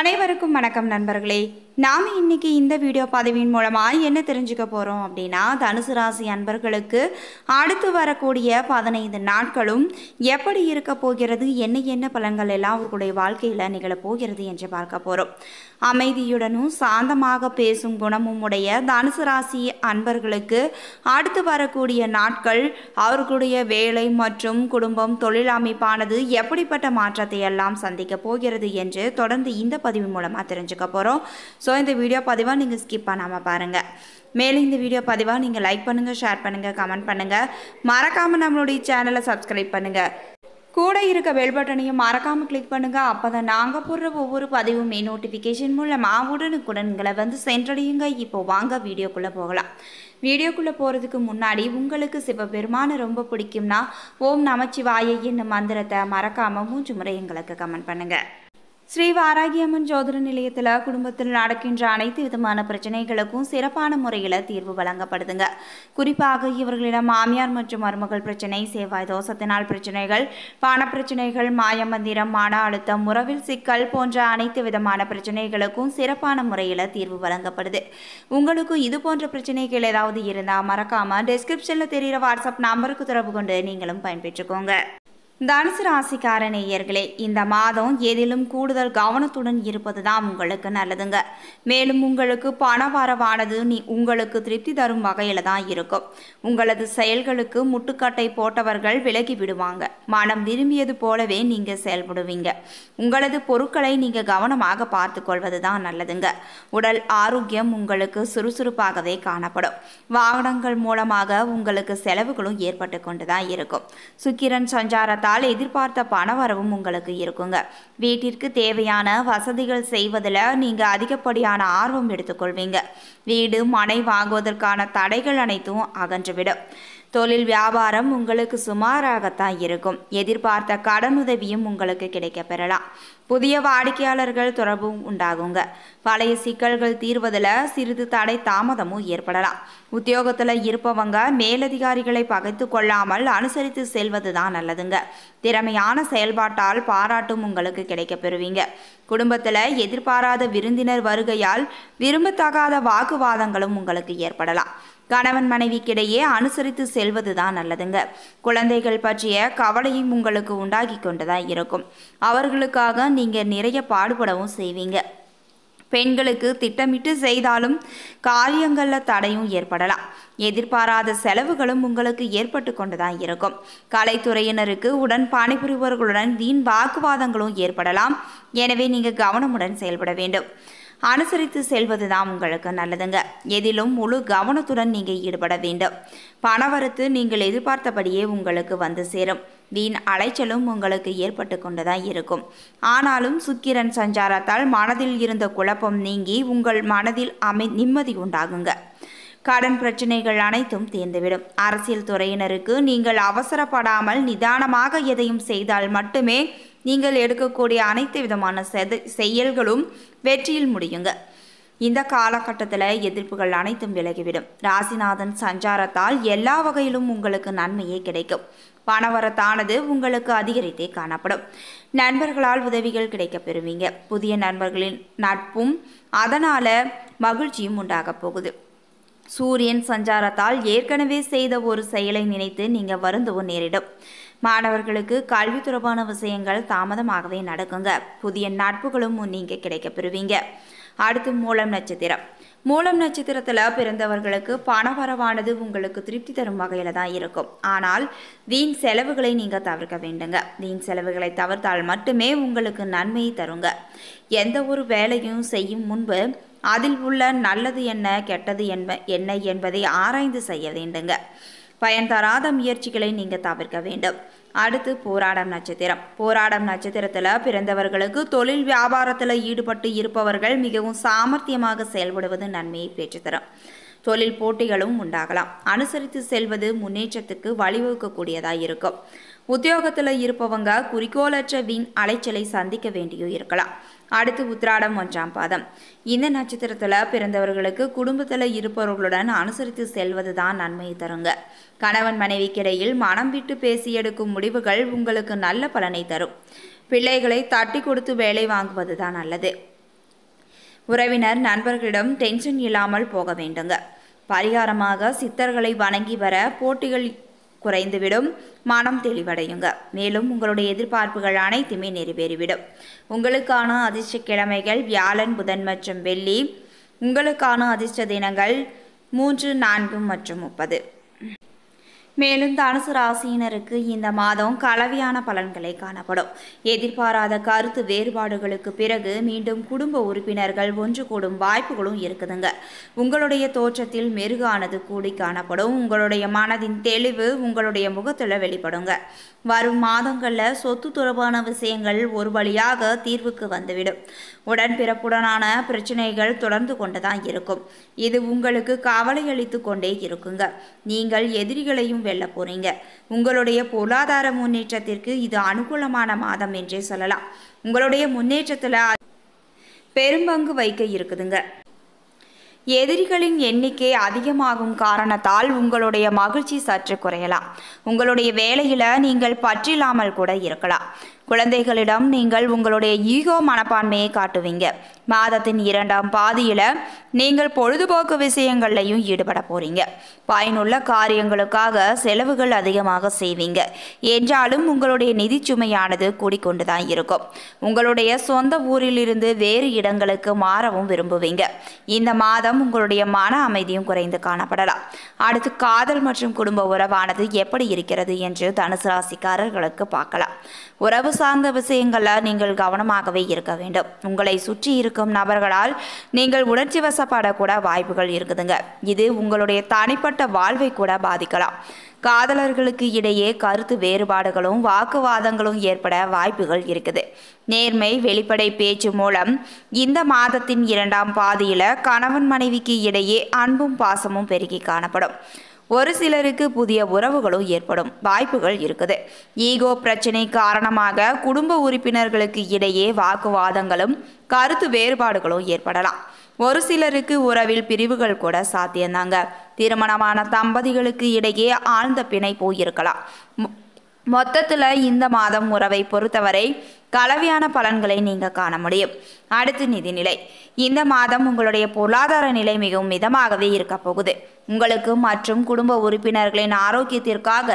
அனைவருக்கும் வணக்கம் நண்பர்களே நாம் இன்னைக்கு இந்த வீடியோ பதிவின் மூலமாக என்ன தெரிஞ்சுக்க போகிறோம் அப்படின்னா தனுசு ராசி அன்பர்களுக்கு அடுத்து வரக்கூடிய பதினைந்து நாட்களும் எப்படி இருக்க போகிறது என்ன என்ன பலன்கள் எல்லாம் அவர்களுடைய வாழ்க்கையில் நிகழப்போகிறது என்று பார்க்க போகிறோம் அமைதியுடனும் சாந்தமாக பேசும் குணமும் உடைய தனுசு ராசி அன்பர்களுக்கு அடுத்து வரக்கூடிய நாட்கள் அவர்களுடைய வேலை மற்றும் குடும்பம் தொழில் அமைப்பானது எப்படிப்பட்ட மாற்றத்தை எல்லாம் சந்திக்க போகிறது என்று தொடர்ந்து இந்த பதிவு மூலமாக தெரிஞ்சுக்க போகிறோம் ஸோ இந்த வீடியோ பதிவாக நீங்கள் ஸ்கிப் பண்ணாமல் பாருங்கள் மேலும் இந்த வீடியோ பதிவாக நீங்கள் லைக் பண்ணுங்கள் ஷேர் பண்ணுங்கள் கமெண்ட் பண்ணுங்கள் மறக்காமல் நம்மளுடைய சேனலை சப்ஸ்கிரைப் பண்ணுங்கள் கூட இருக்க பெல் பட்டனையும் மறக்காமல் கிளிக் பண்ணுங்கள் அப்பதான் நாங்க நாங்கள் போடுற ஒவ்வொரு பதிவுமே நோட்டிஃபிகேஷன் மூலம் உடனுக்குடன் வந்து சென்றடையுங்க இப்போ வாங்க வீடியோக்குள்ளே போகலாம் வீடியோக்குள்ளே போகிறதுக்கு முன்னாடி உங்களுக்கு சிவபெருமானை ரொம்ப பிடிக்கும்னா ஓம் நமச்சிவாயை என்னும் மந்திரத்தை மறக்காமல் மூச்சு முறை எங்களுக்கு கமெண்ட் பண்ணுங்கள் ஸ்ரீ வாராகியம்மன் ஜோதிட நிலையத்தில் குடும்பத்தில் நடக்கின்ற அனைத்து விதமான பிரச்சனைகளுக்கும் சிறப்பான முறையில் தீர்வு வழங்கப்படுதுங்க குறிப்பாக இவர்களிடம் மாமியார் மற்றும் மருமகள் பிரச்சனை செவ்வாய் தோசத்தினால் பிரச்சனைகள் பணப்பிரச்சனைகள் மாயமந்திரம் மன அழுத்தம் உறவில் சிக்கல் போன்ற அனைத்து விதமான பிரச்சனைகளுக்கும் சிறப்பான முறையில் தீர்வு வழங்கப்படுது உங்களுக்கும் இது போன்ற பிரச்சனைகள் ஏதாவது இருந்தால் மறக்காமல் டிஸ்கிரிப்ஷனில் தெரிகிற வாட்ஸ்அப் நம்பருக்கு தொடர்பு கொண்டு நீங்களும் பயன்பெற்றுக்கோங்க தனுசு ராசிக்கார நேயர்களே இந்த மாதம் எதிலும் கூடுதல் கவனத்துடன் இருப்பது தான் உங்களுக்கு நல்லதுங்க மேலும் உங்களுக்கு பணவரவானது நீ உங்களுக்கு திருப்தி தரும் வகையில் தான் இருக்கும் உங்களது செயல்களுக்கு முட்டுக்கட்டை போட்டவர்கள் விலகி விடுவாங்க மனம் விரும்பியது போலவே நீங்கள் செயல்படுவீங்க உங்களது பொருட்களை நீங்கள் கவனமாக பார்த்து கொள்வது தான் நல்லதுங்க உடல் ஆரோக்கியம் உங்களுக்கு சுறுசுறுப்பாகவே காணப்படும் வாகனங்கள் மூலமாக உங்களுக்கு செலவுகளும் ஏற்பட்டு கொண்டு தான் இருக்கும் சுக்கிரன் சஞ்சாரத்தால் உங்களால் எதிர்பார்த்த பணவரவும் உங்களுக்கு இருக்குங்க வீட்டிற்கு தேவையான வசதிகள் செய்வதில் நீங்கள் அதிகப்படியான ஆர்வம் எடுத்துக்கொள்வீங்க வீடு மனை வாங்குவதற்கான தடைகள் அனைத்தும் அகன்றுவிடும் தொழில் வியாபாரம் உங்களுக்கு சுமாராகத்தான் இருக்கும் எதிர்பார்த்த கடனுதவியும் உங்களுக்கு கிடைக்க பெறலாம் புதிய வாடிக்கையாளர்கள் தொடர்பும் உண்டாகுங்க பழைய சிக்கல்கள் தீர்வதில் சிறிது தடை தாமதமும் ஏற்படலாம் உத்தியோகத்தில் இருப்பவங்க மேலதிகாரிகளை பகைத்து கொள்ளாமல் அனுசரித்து செல்வது தான் நல்லதுங்க திறமையான செயல்பாட்டால் பாராட்டும் உங்களுக்கு கிடைக்க பெறுவீங்க குடும்பத்தில் எதிர்பாராத விருந்தினர் வருகையால் விரும்பத்தகாத வாக்குவாதங்களும் உங்களுக்கு ஏற்படலாம் கணவன் மனைவிக்கிடையே அனுசரித்து செல்வதுதான் நல்லதுங்க குழந்தைகள் பற்றிய கவலையும் உங்களுக்கு உண்டாகி கொண்டுதான் இருக்கும் அவர்களுக்காக நீங்கள் நிறைய பாடுபடவும் செய்வீங்க பெண்களுக்கு திட்டமிட்டு செய்தாலும் காரியங்களில் தடையும் ஏற்படலாம் எதிர்பாராத செலவுகளும் உங்களுக்கு ஏற்பட்டு கொண்டுதான் தான் இருக்கும் கலைத்துறையினருக்கு உடன் பணிபுரிபவர்களுடன் வீண் வாக்குவாதங்களும் ஏற்படலாம் எனவே நீங்கள் கவனமுடன் செயல்பட வேண்டும் அனுசரித்து செல்வதுதான் உங்களுக்கு நல்லதுங்க எதிலும் முழு கவனத்துடன் நீங்கள் ஈடுபட வேண்டும் பணவரத்து நீங்கள் எதிர்பார்த்தபடியே உங்களுக்கு வந்து சேரும் வீண் அலைச்சலும் உங்களுக்கு ஏற்பட்டு கொண்டுதான் இருக்கும் ஆனாலும் சுக்கிரன் சஞ்சாரத்தால் மனதில் இருந்த குழப்பம் நீங்கி உங்கள் மனதில் அமை நிம்மதி உண்டாகுங்க கடன் பிரச்சனைகள் அனைத்தும் தீர்ந்துவிடும் அரசியல் துறையினருக்கு நீங்கள் அவசரப்படாமல் நிதானமாக எதையும் செய்தால் மட்டுமே நீங்கள் எடுக்கக்கூடிய அனைத்து விதமான செயல்களும் வெற்றியில் முடியுங்க இந்த காலகட்டத்தில் எதிர்ப்புகள் அனைத்தும் விலகிவிடும் ராசிநாதன் சஞ்சாரத்தால் எல்லா வகையிலும் உங்களுக்கு நன்மையே கிடைக்கும் பணவரத்தானது உங்களுக்கு அதிகரித்தே காணப்படும் நண்பர்களால் உதவிகள் கிடைக்க பெறுவீங்க புதிய நண்பர்களின் நட்பும் அதனால் மகிழ்ச்சியும் உண்டாக போகுது சூரியன் சஞ்சாரத்தால் ஏற்கனவே செய்த ஒரு செயலை நினைத்து நீங்கள் வருந்தவும் நேரிடும் மாணவர்களுக்கு கல்வி தொடர்பான விஷயங்கள் தாமதமாகவே நடக்குங்க புதிய நட்புகளும் நீங்க கிடைக்க பெறுவீங்க அடுத்து மூலம் நட்சத்திரம் மூலம் நட்சத்திரத்தில் பிறந்தவர்களுக்கு பண வரவானது உங்களுக்கு திருப்தி தரும் வகையில் தான் இருக்கும் ஆனால் வீண் செலவுகளை நீங்கள் தவிர்க்க வேண்டுங்க வீண் செலவுகளை தவிர்த்தால் மட்டுமே உங்களுக்கு நன்மையை தருங்க எந்த ஒரு வேலையும் செய்யும் முன்பு அதில் உள்ள நல்லது என்ன கெட்டது என்ப என்ன என்பதை ஆராய்ந்து செய்ய வேண்டுங்க பயன் தராத முயற்சிகளை நீங்கள் தவிர்க்க வேண்டும் அடுத்து போராடம் நட்சத்திரம் போராடம் நட்சத்திரத்தில் பிறந்தவர்களுக்கு தொழில் வியாபாரத்தில் ஈடுபட்டு இருப்பவர்கள் மிகவும் சாமர்த்தியமாக செயல்படுவது நன்மையை பெற்றுத்தரும் தொழில் போட்டிகளும் உண்டாகலாம் அனுசரித்து செல்வது முன்னேற்றத்துக்கு வழிவகுக்கக்கூடியதாக இருக்கும் உத்தியோகத்தில் இருப்பவங்க குறிக்கோளற்ற வீண் அலைச்சலை சந்திக்க வேண்டியும் இருக்கலாம் அடுத்து உத்ராடம் ஒன்றாம் பாதம் இந்த நட்சத்திரத்தில் பிறந்தவர்களுக்கு குடும்பத்தில் இருப்பவர்களுடன் அனுசரித்து செல்வது தான் நன்மையை தருங்க கணவன் மனைவிக்கிடையில் மனம் விட்டு பேசி எடுக்கும் முடிவுகள் உங்களுக்கு நல்ல பலனை தரும் பிள்ளைகளை தட்டி கொடுத்து வேலை வாங்குவது தான் நல்லது உறவினர் நண்பர்களிடம் டென்ஷன் இல்லாமல் போக வேண்டுங்க பரிகாரமாக சித்தர்களை வணங்கி வர போட்டிகள் குறைந்துவிடும் மனம் தெளிவடையுங்க மேலும் உங்களுடைய எதிர்பார்ப்புகள் அனைத்துமே நிறைவேறிவிடும் உங்களுக்கான அதிர்ஷ்ட கிழமைகள் வியாழன் புதன் மற்றும் வெள்ளி உங்களுக்கான அதிர்ஷ்ட தினங்கள் மூன்று நான்கு மற்றும் முப்பது மேலும் தனுசு ராசியினருக்கு இந்த மாதம் கலவையான பலன்களை காணப்படும் எதிர்பாராத கருத்து வேறுபாடுகளுக்கு பிறகு மீண்டும் குடும்ப உறுப்பினர்கள் ஒன்று கூடும் வாய்ப்புகளும் இருக்குதுங்க உங்களுடைய தோற்றத்தில் மெருகானது கூடி காணப்படும் உங்களுடைய மனதின் தெளிவு உங்களுடைய முகத்தில் வெளிப்படுங்க வரும் மாதங்களில் சொத்து தொடர்பான விஷயங்கள் ஒரு வழியாக தீர்வுக்கு வந்துவிடும் உடன்பிறப்புடனான பிரச்சனைகள் தொடர்ந்து கொண்டு தான் இருக்கும் இது உங்களுக்கு அளித்து கொண்டே இருக்குங்க நீங்கள் எதிரிகளையும் வெல்ல போறீங்க உங்களுடைய பொருளாதார முன்னேற்றத்திற்கு இது அனுகூலமான மாதம் என்றே சொல்லலாம் உங்களுடைய முன்னேற்றத்தில் பெரும்பங்கு வைக்க இருக்குதுங்க எதிரிகளின் எண்ணிக்கை அதிகமாகும் காரணத்தால் உங்களுடைய மகிழ்ச்சி சற்று குறையலாம் உங்களுடைய வேலையில நீங்கள் பற்றில்லாமல் கூட இருக்கலாம் குழந்தைகளிடம் நீங்கள் உங்களுடைய ஈகோ மனப்பான்மையை காட்டுவீங்க மாதத்தின் இரண்டாம் பாதியில் நீங்கள் பொழுதுபோக்கு விஷயங்கள்லையும் ஈடுபட போகிறீங்க பயனுள்ள காரியங்களுக்காக செலவுகள் அதிகமாக செய்வீங்க என்றாலும் உங்களுடைய நிதி சுமையானது கூடிக்கொண்டு தான் இருக்கும் உங்களுடைய சொந்த ஊரிலிருந்து வேறு இடங்களுக்கு மாறவும் விரும்புவீங்க இந்த மாதம் உங்களுடைய மன அமைதியும் குறைந்து காணப்படலாம் அடுத்து காதல் மற்றும் குடும்ப உறவானது எப்படி இருக்கிறது என்று தனுசு ராசிக்காரர்களுக்கு பார்க்கலாம் உறவு சார்ந்த விஷயங்களில் நீங்கள் கவனமாகவே இருக்க வேண்டும் உங்களை சுற்றி இருக்கும் நபர்களால் நீங்கள் உணர்ச்சி வசப்படக்கூட வாய்ப்புகள் இருக்குதுங்க இது உங்களுடைய தனிப்பட்ட வாழ்வை கூட பாதிக்கலாம் காதலர்களுக்கு இடையே கருத்து வேறுபாடுகளும் வாக்குவாதங்களும் ஏற்பட வாய்ப்புகள் இருக்குது நேர்மை வெளிப்படை பேச்சு மூலம் இந்த மாதத்தின் இரண்டாம் பாதியில் கணவன் மனைவிக்கு இடையே அன்பும் பாசமும் பெருகி காணப்படும் ஒரு சிலருக்கு புதிய உறவுகளும் ஏற்படும் வாய்ப்புகள் இருக்குது ஈகோ பிரச்சனை காரணமாக குடும்ப உறுப்பினர்களுக்கு இடையே வாக்குவாதங்களும் கருத்து வேறுபாடுகளும் ஏற்படலாம் ஒரு சிலருக்கு உறவில் பிரிவுகள் கூட சாத்தியந்தாங்க திருமணமான தம்பதிகளுக்கு இடையே ஆழ்ந்த பிணைப்பு இருக்கலாம் மொத்தத்தில் இந்த மாதம் உறவை பொறுத்தவரை கலவையான பலன்களை நீங்கள் காண முடியும் அடுத்து நிதிநிலை இந்த மாதம் உங்களுடைய பொருளாதார நிலை மிகவும் மிதமாகவே இருக்க போகுது உங்களுக்கு மற்றும் குடும்ப உறுப்பினர்களின் ஆரோக்கியத்திற்காக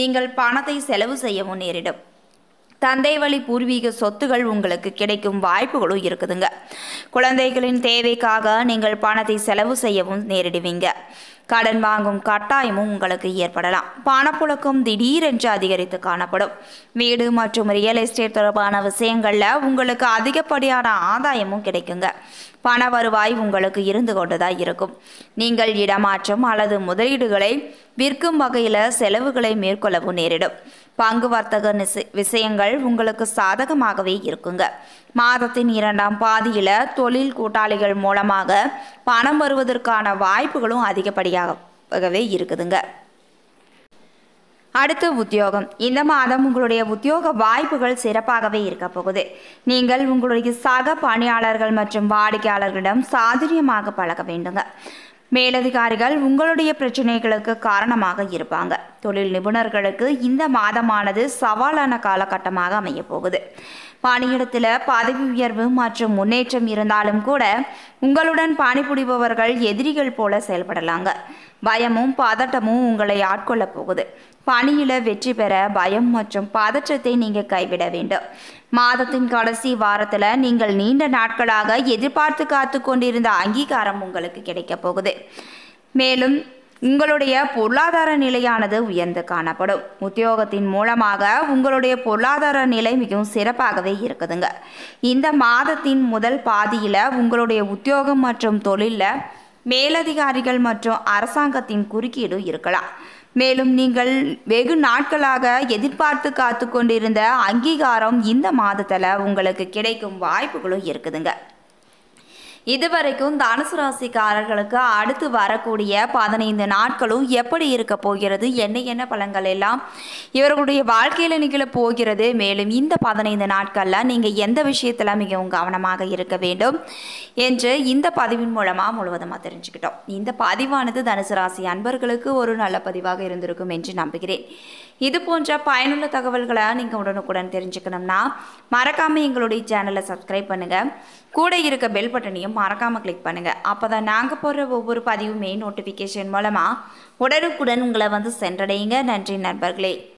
நீங்கள் பணத்தை செலவு செய்யவும் நேரிடும் தந்தை வழி பூர்வீக சொத்துகள் உங்களுக்கு கிடைக்கும் வாய்ப்புகளும் இருக்குதுங்க குழந்தைகளின் தேவைக்காக நீங்கள் பணத்தை செலவு செய்யவும் நேரிடுவீங்க கடன் வாங்கும் கட்டாயமும் உங்களுக்கு ஏற்படலாம் பணப்புழக்கம் திடீரென்று அதிகரித்து காணப்படும் வீடு மற்றும் ரியல் எஸ்டேட் தொடர்பான விஷயங்களில் உங்களுக்கு அதிகப்படியான ஆதாயமும் கிடைக்குங்க பண வருவாய் உங்களுக்கு இருந்து கொண்டுதான் இருக்கும் நீங்கள் இடமாற்றம் அல்லது முதலீடுகளை விற்கும் வகையில் செலவுகளை மேற்கொள்ளவும் நேரிடும் பங்கு வர்த்தக விஷயங்கள் உங்களுக்கு சாதகமாகவே இருக்குங்க மாதத்தின் இரண்டாம் பாதியில் தொழில் கூட்டாளிகள் மூலமாக பணம் வருவதற்கான வாய்ப்புகளும் அதிகப்படியாகவே இருக்குதுங்க அடுத்து உத்தியோகம் இந்த மாதம் உங்களுடைய உத்தியோக வாய்ப்புகள் சிறப்பாகவே இருக்க போகுது நீங்கள் உங்களுடைய சக பணியாளர்கள் மற்றும் வாடிக்கையாளர்களிடம் சாதுரியமாக பழக வேண்டுங்க மேலதிகாரிகள் உங்களுடைய பிரச்சனைகளுக்கு காரணமாக இருப்பாங்க தொழில் நிபுணர்களுக்கு இந்த மாதமானது சவாலான காலகட்டமாக அமையப்போகுது பாணியிடத்தில் பதவி உயர்வு மற்றும் முன்னேற்றம் இருந்தாலும் கூட உங்களுடன் புடிபவர்கள் எதிரிகள் போல செயல்படலாங்க பயமும் பதட்டமும் உங்களை ஆட்கொள்ள போகுது பணியில் வெற்றி பெற பயம் மற்றும் பதற்றத்தை நீங்கள் கைவிட வேண்டும் மாதத்தின் கடைசி வாரத்தில் நீங்கள் நீண்ட நாட்களாக எதிர்பார்த்து காத்து கொண்டிருந்த அங்கீகாரம் உங்களுக்கு கிடைக்க போகுது மேலும் உங்களுடைய பொருளாதார நிலையானது உயர்ந்து காணப்படும் உத்தியோகத்தின் மூலமாக உங்களுடைய பொருளாதார நிலை மிகவும் சிறப்பாகவே இருக்குதுங்க இந்த மாதத்தின் முதல் பாதியில் உங்களுடைய உத்தியோகம் மற்றும் தொழிலில் மேலதிகாரிகள் மற்றும் அரசாங்கத்தின் குறுக்கீடு இருக்கலாம் மேலும் நீங்கள் வெகு நாட்களாக எதிர்பார்த்து காத்து கொண்டிருந்த அங்கீகாரம் இந்த மாதத்தில் உங்களுக்கு கிடைக்கும் வாய்ப்புகளும் இருக்குதுங்க இதுவரைக்கும் தனுசு ராசிக்காரர்களுக்கு அடுத்து வரக்கூடிய பதினைந்து நாட்களும் எப்படி இருக்க போகிறது என்ன என்ன பழங்கள் எல்லாம் இவர்களுடைய வாழ்க்கையில் நிகழ போகிறது மேலும் இந்த பதினைந்து நாட்களில் நீங்கள் எந்த விஷயத்தில் மிகவும் கவனமாக இருக்க வேண்டும் என்று இந்த பதிவின் மூலமாக முழுவதுமாக தெரிஞ்சுக்கிட்டோம் இந்த பதிவானது தனுசு ராசி அன்பர்களுக்கு ஒரு நல்ல பதிவாக இருந்திருக்கும் என்று நம்புகிறேன் இது போன்ற பயனுள்ள தகவல்களை நீங்கள் உடனுக்குடன் தெரிஞ்சுக்கணும்னா மறக்காமல் எங்களுடைய சேனலை சப்ஸ்கிரைப் பண்ணுங்கள் கூட இருக்க பெல் பட்டனையும் பட்டனையும் மறக்காமல் கிளிக் பண்ணுங்கள் அப்போ தான் நாங்கள் போடுற ஒவ்வொரு பதிவுமே நோட்டிஃபிகேஷன் மூலமாக உடனுக்குடன் உங்களை வந்து சென்றடையுங்க நன்றி நண்பர்களே